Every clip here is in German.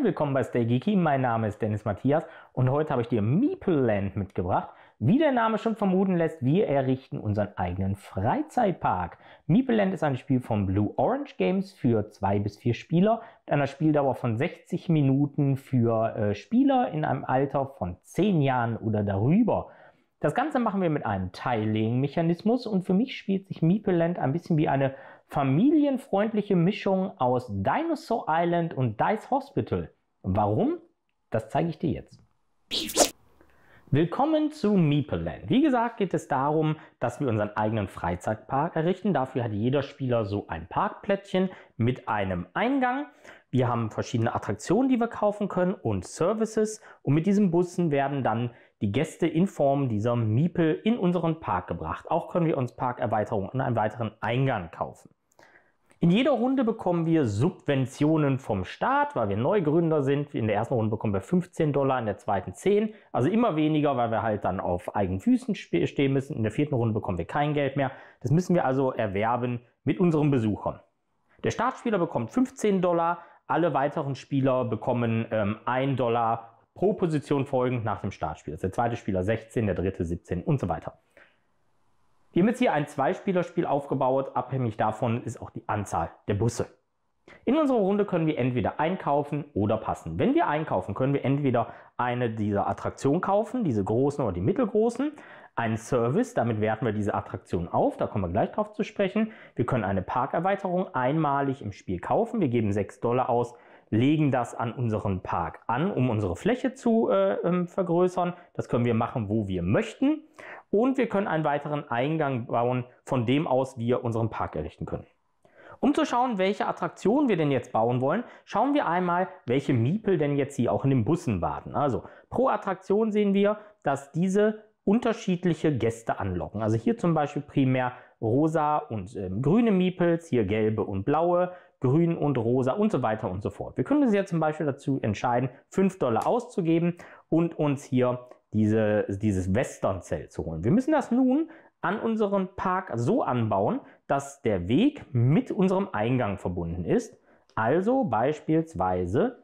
Hi, willkommen bei Stay Geeky. Mein Name ist Dennis Matthias und heute habe ich dir Meeple Land mitgebracht. Wie der Name schon vermuten lässt, wir errichten unseren eigenen Freizeitpark. Meeple Land ist ein Spiel von Blue Orange Games für zwei bis vier Spieler mit einer Spieldauer von 60 Minuten für äh, Spieler in einem Alter von 10 Jahren oder darüber. Das Ganze machen wir mit einem Tiling-Mechanismus und für mich spielt sich Meeple Land ein bisschen wie eine familienfreundliche Mischung aus Dinosaur Island und Dice Hospital. Warum? Das zeige ich dir jetzt. Willkommen zu Meeple Wie gesagt geht es darum, dass wir unseren eigenen Freizeitpark errichten. Dafür hat jeder Spieler so ein Parkplättchen mit einem Eingang. Wir haben verschiedene Attraktionen, die wir kaufen können und Services. Und mit diesen Bussen werden dann die Gäste in Form dieser Meeple in unseren Park gebracht. Auch können wir uns Parkerweiterungen an einem weiteren Eingang kaufen. In jeder Runde bekommen wir Subventionen vom Staat, weil wir Neugründer sind. In der ersten Runde bekommen wir 15 Dollar, in der zweiten 10. Also immer weniger, weil wir halt dann auf eigenen Füßen stehen müssen. In der vierten Runde bekommen wir kein Geld mehr. Das müssen wir also erwerben mit unseren Besuchern. Der Startspieler bekommt 15 Dollar. Alle weiteren Spieler bekommen ähm, 1 Dollar pro Position folgend nach dem Startspiel. Das ist der zweite Spieler 16, der dritte 17 und so weiter. Wir haben jetzt hier ein Zweispielerspiel aufgebaut. Abhängig davon ist auch die Anzahl der Busse. In unserer Runde können wir entweder einkaufen oder passen. Wenn wir einkaufen, können wir entweder eine dieser Attraktionen kaufen, diese großen oder die mittelgroßen, einen Service, damit werten wir diese Attraktion auf, da kommen wir gleich drauf zu sprechen. Wir können eine Parkerweiterung einmalig im Spiel kaufen, wir geben 6 Dollar aus legen das an unseren Park an, um unsere Fläche zu äh, ähm, vergrößern. Das können wir machen, wo wir möchten. Und wir können einen weiteren Eingang bauen, von dem aus wir unseren Park errichten können. Um zu schauen, welche Attraktionen wir denn jetzt bauen wollen, schauen wir einmal, welche Miepel denn jetzt hier auch in den Bussen warten. Also pro Attraktion sehen wir, dass diese unterschiedliche Gäste anlocken. Also hier zum Beispiel primär rosa und äh, grüne Miepels, hier gelbe und blaue, grün und rosa und so weiter und so fort. Wir können uns jetzt zum Beispiel dazu entscheiden, 5 Dollar auszugeben und uns hier diese, dieses Western-Zelt zu holen. Wir müssen das nun an unseren Park so anbauen, dass der Weg mit unserem Eingang verbunden ist. Also beispielsweise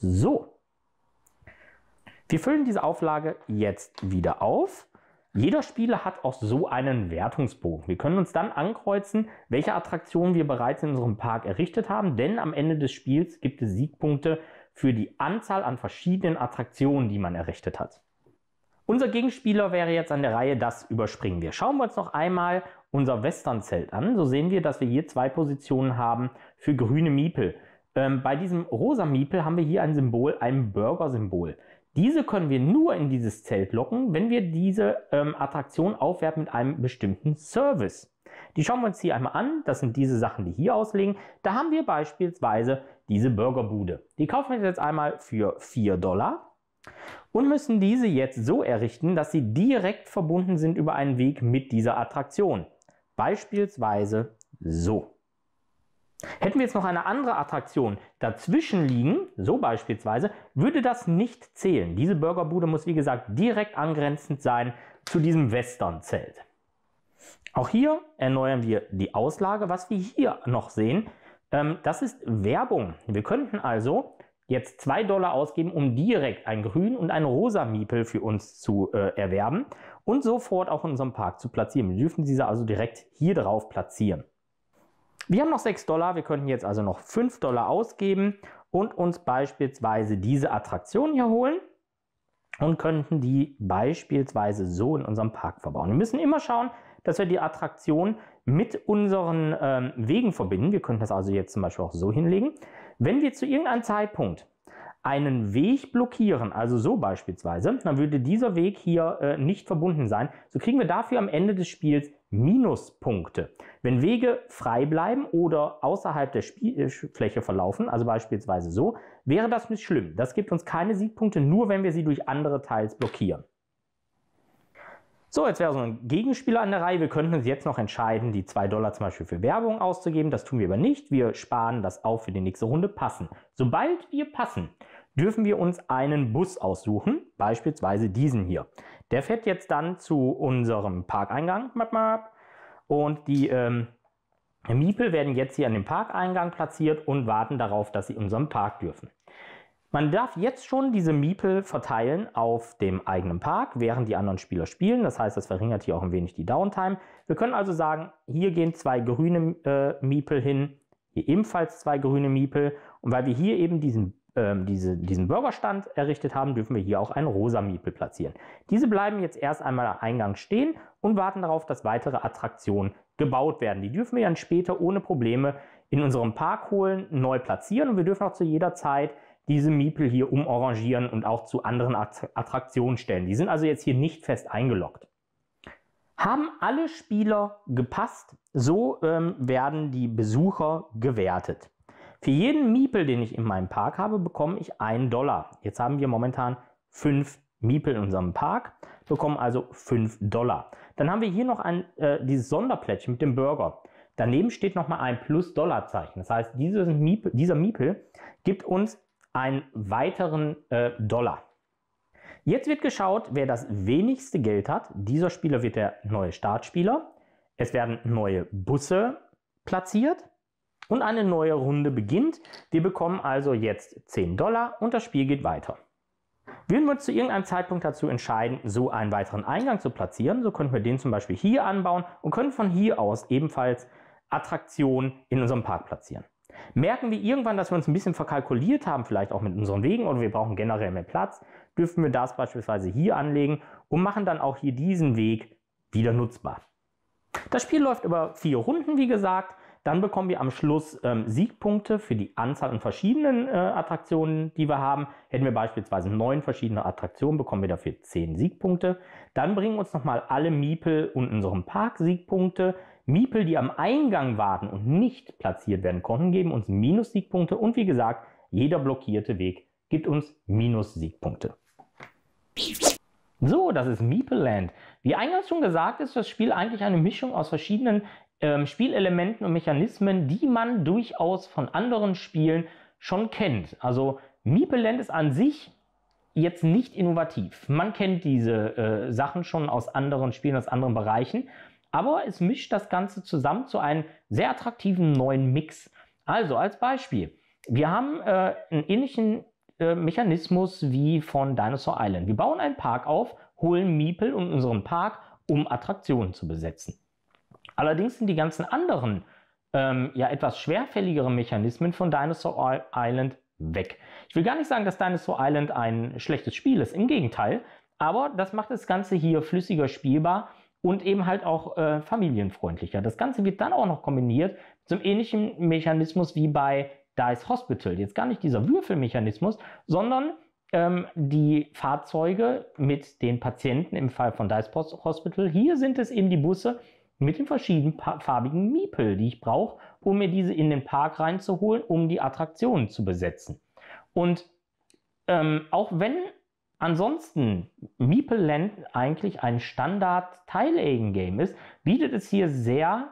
so. Wir füllen diese Auflage jetzt wieder auf jeder Spieler hat auch so einen Wertungsbogen. Wir können uns dann ankreuzen, welche Attraktionen wir bereits in unserem Park errichtet haben, denn am Ende des Spiels gibt es Siegpunkte für die Anzahl an verschiedenen Attraktionen, die man errichtet hat. Unser Gegenspieler wäre jetzt an der Reihe, das überspringen wir. Schauen wir uns noch einmal unser Westernzelt an. So sehen wir, dass wir hier zwei Positionen haben für grüne Miepel. Ähm, bei diesem rosa Miepel haben wir hier ein Symbol, ein Burger-Symbol. Diese können wir nur in dieses Zelt locken, wenn wir diese ähm, Attraktion aufwerten mit einem bestimmten Service. Die schauen wir uns hier einmal an. Das sind diese Sachen, die hier auslegen. Da haben wir beispielsweise diese Burgerbude. Die kaufen wir jetzt einmal für 4 Dollar und müssen diese jetzt so errichten, dass sie direkt verbunden sind über einen Weg mit dieser Attraktion. Beispielsweise so. Hätten wir jetzt noch eine andere Attraktion dazwischen liegen, so beispielsweise, würde das nicht zählen. Diese Burgerbude muss, wie gesagt, direkt angrenzend sein zu diesem Western-Zelt. Auch hier erneuern wir die Auslage. Was wir hier noch sehen, ähm, das ist Werbung. Wir könnten also jetzt 2 Dollar ausgeben, um direkt ein Grün und ein Rosa Miepel für uns zu äh, erwerben und sofort auch in unserem Park zu platzieren. Wir dürfen diese also direkt hier drauf platzieren. Wir haben noch 6 Dollar, wir könnten jetzt also noch 5 Dollar ausgeben und uns beispielsweise diese Attraktion hier holen und könnten die beispielsweise so in unserem Park verbauen. Wir müssen immer schauen, dass wir die Attraktion mit unseren ähm, Wegen verbinden. Wir könnten das also jetzt zum Beispiel auch so hinlegen. Wenn wir zu irgendeinem Zeitpunkt einen Weg blockieren, also so beispielsweise, dann würde dieser Weg hier äh, nicht verbunden sein. So kriegen wir dafür am Ende des Spiels Minuspunkte. Wenn Wege frei bleiben oder außerhalb der Spielfläche verlaufen, also beispielsweise so, wäre das nicht schlimm. Das gibt uns keine Siegpunkte, nur wenn wir sie durch andere Teils blockieren. So, jetzt wäre so ein Gegenspieler an der Reihe. Wir könnten uns jetzt noch entscheiden, die 2 Dollar zum Beispiel für Werbung auszugeben. Das tun wir aber nicht. Wir sparen das auf für die nächste Runde. Passen. Sobald wir passen, dürfen wir uns einen Bus aussuchen, beispielsweise diesen hier. Der fährt jetzt dann zu unserem Parkeingang. Und die ähm, Miepel werden jetzt hier an dem Parkeingang platziert und warten darauf, dass sie unserem Park dürfen. Man darf jetzt schon diese Miepel verteilen auf dem eigenen Park, während die anderen Spieler spielen. Das heißt, das verringert hier auch ein wenig die Downtime. Wir können also sagen, hier gehen zwei grüne äh, Miepel hin, hier ebenfalls zwei grüne Miepel. Und weil wir hier eben diesen ähm, diese, diesen Bürgerstand errichtet haben, dürfen wir hier auch einen rosa Miepel platzieren. Diese bleiben jetzt erst einmal am Eingang stehen und warten darauf, dass weitere Attraktionen gebaut werden. Die dürfen wir dann später ohne Probleme in unserem Park holen, neu platzieren und wir dürfen auch zu jeder Zeit diese Miepel hier umorangieren und auch zu anderen Attraktionen stellen. Die sind also jetzt hier nicht fest eingeloggt. Haben alle Spieler gepasst, so ähm, werden die Besucher gewertet. Für jeden Miepel, den ich in meinem Park habe, bekomme ich einen Dollar. Jetzt haben wir momentan fünf Miepel in unserem Park, bekommen also fünf Dollar. Dann haben wir hier noch ein, äh, dieses Sonderplättchen mit dem Burger. Daneben steht nochmal ein Plus-Dollar-Zeichen. Das heißt, Miepel, dieser Miepel gibt uns einen weiteren äh, Dollar. Jetzt wird geschaut, wer das wenigste Geld hat. Dieser Spieler wird der neue Startspieler. Es werden neue Busse platziert. Und eine neue Runde beginnt. Wir bekommen also jetzt 10 Dollar und das Spiel geht weiter. Würden wir uns zu irgendeinem Zeitpunkt dazu entscheiden, so einen weiteren Eingang zu platzieren, so könnten wir den zum Beispiel hier anbauen und können von hier aus ebenfalls Attraktionen in unserem Park platzieren. Merken wir irgendwann, dass wir uns ein bisschen verkalkuliert haben, vielleicht auch mit unseren Wegen oder wir brauchen generell mehr Platz, dürfen wir das beispielsweise hier anlegen und machen dann auch hier diesen Weg wieder nutzbar. Das Spiel läuft über vier Runden, wie gesagt. Dann bekommen wir am Schluss ähm, Siegpunkte für die Anzahl an verschiedenen äh, Attraktionen, die wir haben. Hätten wir beispielsweise neun verschiedene Attraktionen, bekommen wir dafür zehn Siegpunkte. Dann bringen uns nochmal alle Miepel und unserem Park Siegpunkte. Miepel, die am Eingang warten und nicht platziert werden konnten, geben uns Minus-Siegpunkte. Und wie gesagt, jeder blockierte Weg gibt uns Minus-Siegpunkte. So, das ist Meeple Land. Wie eingangs schon gesagt, ist das Spiel eigentlich eine Mischung aus verschiedenen ähm, Spielelementen und Mechanismen, die man durchaus von anderen Spielen schon kennt. Also Mipeland ist an sich jetzt nicht innovativ. Man kennt diese äh, Sachen schon aus anderen Spielen, aus anderen Bereichen, aber es mischt das Ganze zusammen zu einem sehr attraktiven neuen Mix. Also als Beispiel, wir haben äh, einen ähnlichen äh, Mechanismus wie von Dinosaur Island. Wir bauen einen Park auf, holen Miepel und unseren Park, um Attraktionen zu besetzen. Allerdings sind die ganzen anderen ähm, ja etwas schwerfälligeren Mechanismen von Dinosaur Island weg. Ich will gar nicht sagen, dass Dinosaur Island ein schlechtes Spiel ist, im Gegenteil, aber das macht das Ganze hier flüssiger spielbar und eben halt auch äh, familienfreundlicher. Das Ganze wird dann auch noch kombiniert zum ähnlichen Mechanismus wie bei Dice Hospital. Jetzt gar nicht dieser Würfelmechanismus, sondern ähm, die Fahrzeuge mit den Patienten im Fall von Dice Hospital. Hier sind es eben die Busse mit den verschiedenen farbigen Miepel, die ich brauche, um mir diese in den Park reinzuholen, um die Attraktionen zu besetzen. Und ähm, auch wenn ansonsten Meeple Land eigentlich ein Standard-Tile-Game ist, bietet es hier sehr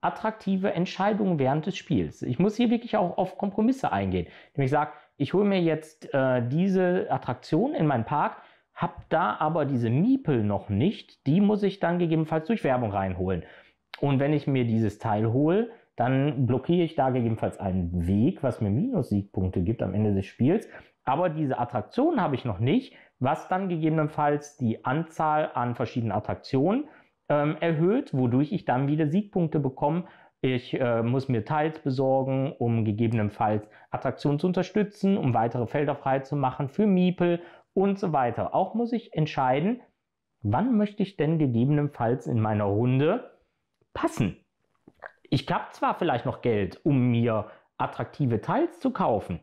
attraktive Entscheidungen während des Spiels. Ich muss hier wirklich auch auf Kompromisse eingehen. Nämlich sage, ich hole mir jetzt äh, diese Attraktion in meinen Park, habe da aber diese Miepel noch nicht. Die muss ich dann gegebenenfalls durch Werbung reinholen. Und wenn ich mir dieses Teil hole, dann blockiere ich da gegebenenfalls einen Weg, was mir Minus-Siegpunkte gibt am Ende des Spiels. Aber diese Attraktion habe ich noch nicht, was dann gegebenenfalls die Anzahl an verschiedenen Attraktionen ähm, erhöht, wodurch ich dann wieder Siegpunkte bekomme. Ich äh, muss mir Teils besorgen, um gegebenenfalls Attraktionen zu unterstützen, um weitere Felder freizumachen für Miepel und so weiter. Auch muss ich entscheiden, wann möchte ich denn gegebenenfalls in meiner Runde passen. Ich habe zwar vielleicht noch Geld, um mir attraktive Teils zu kaufen,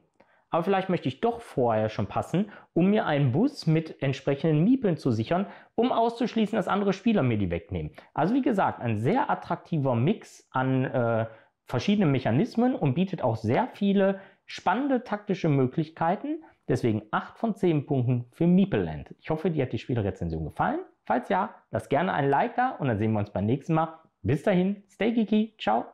aber vielleicht möchte ich doch vorher schon passen, um mir einen Bus mit entsprechenden Miepeln zu sichern, um auszuschließen, dass andere Spieler mir die wegnehmen. Also wie gesagt, ein sehr attraktiver Mix an äh, verschiedenen Mechanismen und bietet auch sehr viele spannende taktische Möglichkeiten Deswegen 8 von 10 Punkten für Meepleland. Ich hoffe, dir hat die Spielrezension gefallen. Falls ja, lass gerne ein Like da und dann sehen wir uns beim nächsten Mal. Bis dahin, stay geeky, ciao.